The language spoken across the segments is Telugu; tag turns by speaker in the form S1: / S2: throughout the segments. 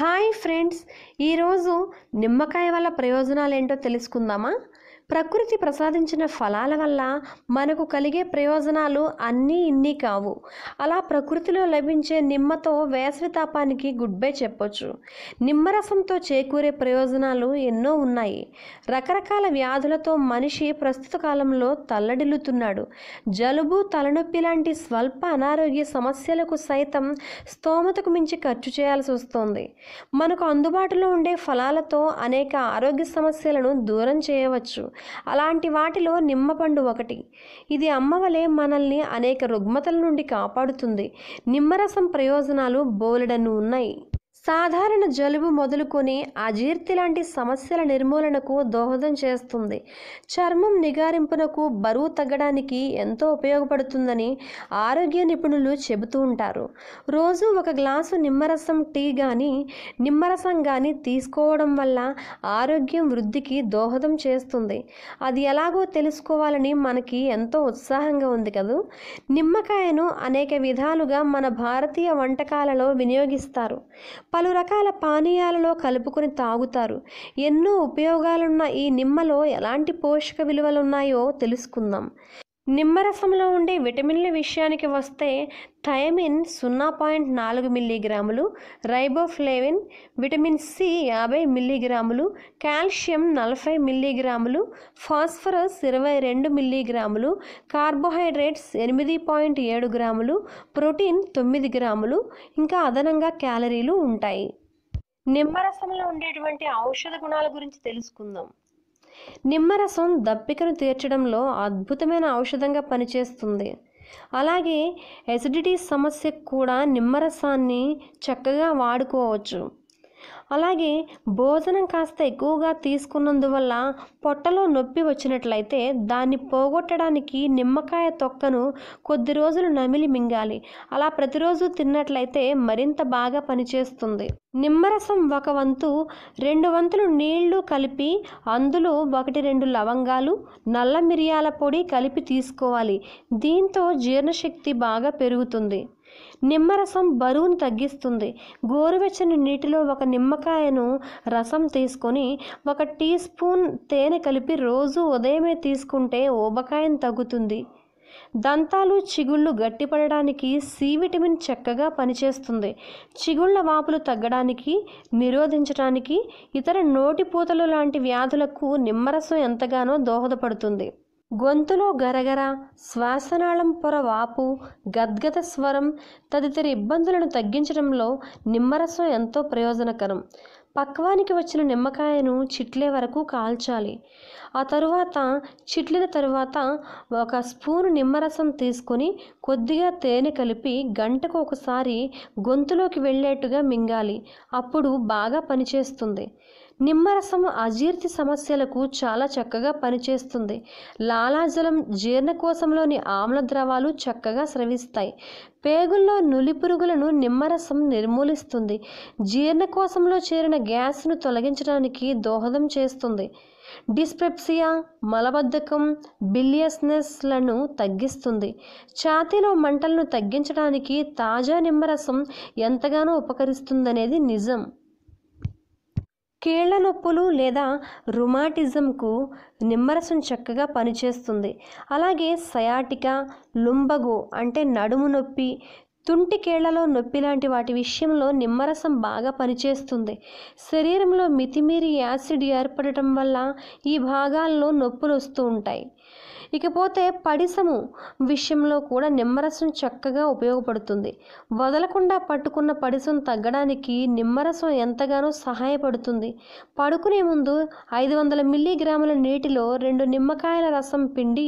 S1: హాయ్ ఫ్రెండ్స్ ఈరోజు నిమ్మకాయ వల్ల ప్రయోజనాలు ఏంటో తెలుసుకుందామా ప్రకృతి ప్రసాదించిన ఫలాల వల్ల మనకు కలిగే ప్రయోజనాలు అన్నీ ఇన్ని కావు అలా ప్రకృతిలో లభించే నిమ్మతో వేసవి తాపానికి గుడ్ బై చెప్పొచ్చు నిమ్మరసంతో చేకూరే ప్రయోజనాలు ఎన్నో ఉన్నాయి రకరకాల వ్యాధులతో మనిషి ప్రస్తుత కాలంలో తల్లడిల్లుతున్నాడు జలుబు తలనొప్పి లాంటి స్వల్ప అనారోగ్య సమస్యలకు సైతం స్తోమతకు మించి ఖర్చు చేయాల్సి వస్తోంది మనకు అందుబాటులో ఉండే ఫలాలతో అనేక ఆరోగ్య సమస్యలను దూరం చేయవచ్చు అలాంటి వాటిలో నిమ్మపండు ఒకటి ఇది అమ్మవలే మనల్ని అనేక రుగ్మతల నుండి కాపాడుతుంది నిమ్మరసం ప్రయోజనాలు బోలెడన్ను ఉన్నాయి సాధారణ జలుబు మొదలుకొని అజీర్తి లాంటి సమస్యల నిర్మూలనకు దోహదం చేస్తుంది చర్మం నిగారింపునకు బరువు తగ్గడానికి ఎంతో ఉపయోగపడుతుందని ఆరోగ్య నిపుణులు చెబుతూ ఉంటారు రోజు ఒక గ్లాసు నిమ్మరసం టీ కానీ నిమ్మరసం కానీ తీసుకోవడం వల్ల ఆరోగ్యం వృద్ధికి దోహదం చేస్తుంది అది ఎలాగో తెలుసుకోవాలని మనకి ఎంతో ఉత్సాహంగా ఉంది కదూ నిమ్మకాయను అనేక విధాలుగా మన భారతీయ వంటకాలలో వినియోగిస్తారు పలు రకాల పానీయాలలో కలుపుకొని తాగుతారు ఎన్నో ఉపయోగాలున్న ఈ నిమ్మలో ఎలాంటి పోషక విలువలున్నాయో తెలుసుకుందాం నిమ్మరసంలో ఉండే విటమిన్ల విషయానికి వస్తే థయమిన్ సున్నా పాయింట్ నాలుగు మిల్లీగ్రాములు రైబోఫ్లేవిన్ విటమిన్ సి యాభై మిల్లీగ్రాములు కాల్షియం నలభై మిల్లీగ్రాములు ఫాస్ఫరస్ ఇరవై రెండు మిల్లీగ్రాములు కార్బోహైడ్రేట్స్ ఎనిమిది పాయింట్ ఏడు గ్రాములు ప్రోటీన్ తొమ్మిది గ్రాములు ఇంకా అదనంగా క్యాలరీలు ఉంటాయి నిమ్మరసంలో ఉండేటువంటి ఔషధ గుణాల గురించి తెలుసుకుందాం నిమ్మరసం దప్పికను తీర్చడంలో అద్భుతమైన ఔషధంగా పనిచేస్తుంది అలాగే ఎసిడిటీ సమస్యకు కూడా నిమ్మరసాన్ని చక్కగా వాడుకోవచ్చు అలాగే భోజనం కాస్త ఎక్కువగా తీసుకున్నందువల్ల పొట్టలో నొప్పి వచ్చినట్లయితే దాన్ని పోగొట్టడానికి నిమ్మకాయ తొక్కను కొద్ది రోజులు నమిలి మింగాలి అలా ప్రతిరోజు తిన్నట్లయితే మరింత బాగా పనిచేస్తుంది నిమ్మరసం ఒక వంతు రెండు వంతులు నీళ్లు కలిపి అందులో ఒకటి రెండు లవంగాలు నల్ల మిరియాల పొడి కలిపి తీసుకోవాలి దీంతో జీర్ణశక్తి బాగా పెరుగుతుంది నిమ్మరసం బరువును తగ్గిస్తుంది గోరువెచ్చని నీటిలో ఒక నిమ్మకాయను రసం తీసుకొని ఒక టీ స్పూన్ తేనె కలిపి రోజు ఉదయమే తీసుకుంటే ఊబకాయం తగ్గుతుంది దంతాలు చిగుళ్ళు గట్టిపడడానికి సి విటమిన్ చక్కగా పనిచేస్తుంది చిగుళ్ళ వాపులు తగ్గడానికి నిరోధించడానికి ఇతర నోటిపూతలు లాంటి వ్యాధులకు నిమ్మరసం ఎంతగానో దోహదపడుతుంది గొంతులో గరగర శ్వాసనాళం పొర వాపు గద్గద స్వరం తదితర ఇబ్బందులను తగ్గించడంలో నిమ్మరసం ఎంతో ప్రయోజనకరం పక్వానికి వచ్చిన నిమ్మకాయను చిట్లే వరకు కాల్చాలి ఆ తరువాత చిట్లిన తరువాత ఒక స్పూన్ నిమ్మరసం తీసుకొని కొద్దిగా తేనె కలిపి గంటకు ఒకసారి గొంతులోకి వెళ్ళేట్టుగా మింగాలి అప్పుడు బాగా పనిచేస్తుంది నిమ్మరసం అజీర్తి సమస్యలకు చాలా చక్కగా పనిచేస్తుంది లాలాజలం జీర్ణకోశంలోని ఆమ్ల ద్రవాలు చక్కగా స్రవిస్తాయి పేగుల్లో నులి పురుగులను నిమ్మరసం నిర్మూలిస్తుంది జీర్ణకోశంలో చేరిన గ్యాస్ను తొలగించడానికి దోహదం చేస్తుంది డిస్పెప్సియా మలబద్ధకం బిలియస్నెస్లను తగ్గిస్తుంది ఛాతీలో మంటలను తగ్గించడానికి తాజా నిమ్మరసం ఎంతగానో ఉపకరిస్తుందనేది నిజం కీళ్ల నొప్పులు లేదా రుమాటిజంకు నిమ్మరసం చక్కగా పనిచేస్తుంది అలాగే సయాటికా లుంబగు అంటే నడుము నొప్పి తుంటి కేళ్లలో నొప్పి లాంటి వాటి విషయంలో నిమ్మరసం బాగా పనిచేస్తుంది శరీరంలో మితిమీరి యాసిడ్ ఏర్పడటం వల్ల ఈ భాగాల్లో నొప్పులు వస్తూ ఉంటాయి ఇకపోతే పడిసము విషయంలో కూడా నిమ్మరసం చక్కగా ఉపయోగపడుతుంది వదలకుండా పట్టుకున్న పడిసం తగ్గడానికి నిమ్మరసం ఎంతగానో సహాయపడుతుంది పడుకునే ముందు ఐదు వందల మిల్లీగ్రాముల నీటిలో రెండు నిమ్మకాయల రసం పిండి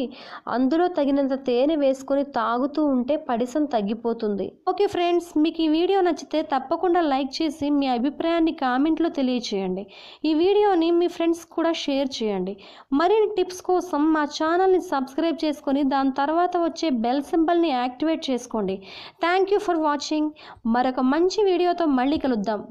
S1: అందులో తగినంత తేనె వేసుకొని తాగుతూ ఉంటే పడిసం తగ్గిపోతుంది ఓకే ఫ్రెండ్స్ మీకు ఈ వీడియో నచ్చితే తప్పకుండా లైక్ చేసి మీ అభిప్రాయాన్ని కామెంట్లో తెలియచేయండి ఈ వీడియోని మీ ఫ్రెండ్స్ కూడా షేర్ చేయండి మరిన్ని టిప్స్ కోసం మా ఛానల్ని సబ్స్క్రైబ్ చేసుకొని దాని తర్వాత వచ్చే బెల్ సింబల్ని యాక్టివేట్ చేసుకోండి థ్యాంక్ యూ ఫర్ వాచింగ్ మరొక మంచి వీడియోతో మళ్ళీ కలుద్దాం